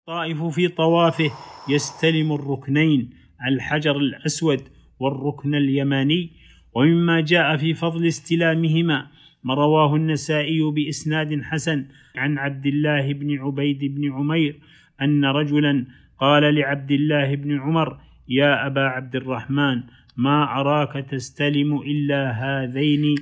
الطائف في طوافه يستلم الركنين الحجر الأسود والركن اليماني ومما جاء في فضل استلامهما ما رواه النسائي بإسناد حسن عن عبد الله بن عبيد بن عمير أن رجلا قال لعبد الله بن عمر يا أبا عبد الرحمن ما أراك تستلم إلا هذين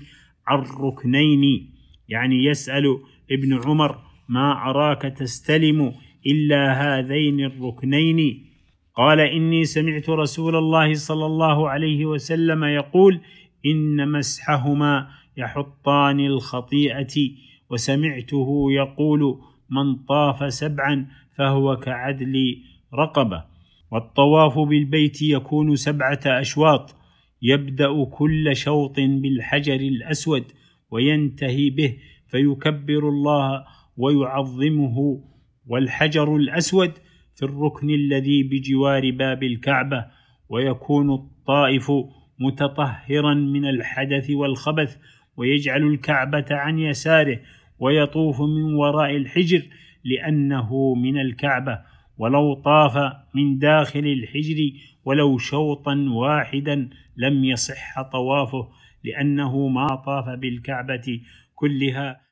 الركنين يعني يسأل ابن عمر ما أراك تستلم الا هذين الركنين قال اني سمعت رسول الله صلى الله عليه وسلم يقول ان مسحهما يحطان الخطيئه وسمعته يقول من طاف سبعا فهو كعدل رقبه والطواف بالبيت يكون سبعه اشواط يبدا كل شوط بالحجر الاسود وينتهي به فيكبر الله ويعظمه والحجر الأسود في الركن الذي بجوار باب الكعبة ويكون الطائف متطهرا من الحدث والخبث ويجعل الكعبة عن يساره ويطوف من وراء الحجر لأنه من الكعبة ولو طاف من داخل الحجر ولو شوطا واحدا لم يصح طوافه لأنه ما طاف بالكعبة كلها